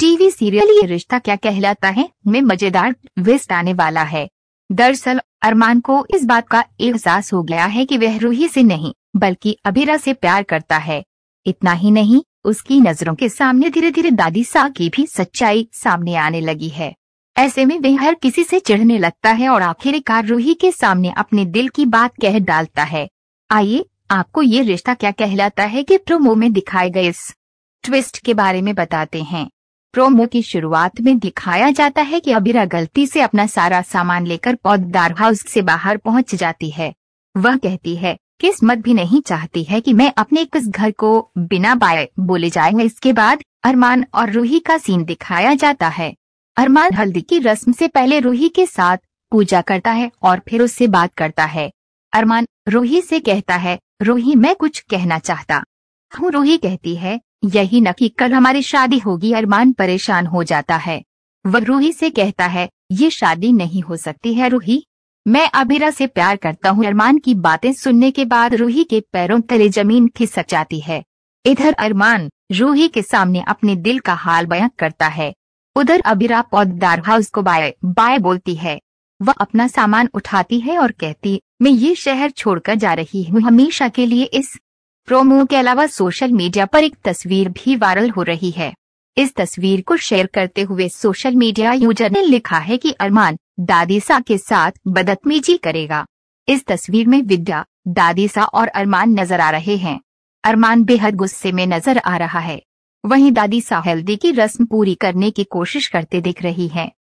TV serial ये रिश्ता क्या कहलाता है में मजेदार ट्विस्ट आने वाला है दरअसल अरमान को इस बात का एहसास हो गया है कि वह रूही से नहीं बल्कि अभिरा से प्यार करता है इतना ही नहीं उसकी नजरों के सामने धीरे धीरे दादी सा की भी सच्चाई सामने आने लगी है ऐसे में वह हर किसी से चिढ़ने लगता है और आखिरकार रूही के सामने अपने दिल की बात कह डालता है आइए आपको ये रिश्ता क्या कहलाता है कि प्रोमो में दिखाए गए इस ट्विस्ट के बारे में बताते हैं प्रोमो की शुरुआत में दिखाया जाता है कि अबीरा गलती से अपना सारा सामान लेकर पौधदार हाउस से बाहर पहुंच जाती है वह कहती है किस्मत भी नहीं चाहती है कि मैं अपने किस घर को बिना बाय बोले जाएंगे इसके बाद अरमान और रूही का सीन दिखाया जाता है अरमान हल्दी की रस्म से पहले रूही के साथ पूजा करता है और फिर उससे बात करता है अरमान रूही से कहता है रूही मैं कुछ कहना चाहता हूँ रूही कहती है यही न कि कल हमारी शादी होगी अरमान परेशान हो जाता है वह रूही से कहता है ये शादी नहीं हो सकती है रूही मैं अभिरा से प्यार करता हूँ अरमान की बातें सुनने के बाद रूही के पैरों तले जमीन खिसक जाती है इधर अरमान रूही के सामने अपने दिल का हाल बयां करता है उधर अबीरा पौधदार हाउस को बाय बाय बोलती है वह अपना सामान उठाती है और कहती मैं ये शहर छोड़कर जा रही हूँ हमेशा के लिए इस प्रोमो के अलावा सोशल मीडिया पर एक तस्वीर भी वायरल हो रही है इस तस्वीर को शेयर करते हुए सोशल मीडिया यूजर ने लिखा है कि अरमान दादीसा के साथ बदतमीजी करेगा इस तस्वीर में विद्या दादीसा और अरमान नजर आ रहे हैं अरमान बेहद गुस्से में नजर आ रहा है वहीं दादीसा हल्दी की रस्म पूरी करने की कोशिश करते दिख रही है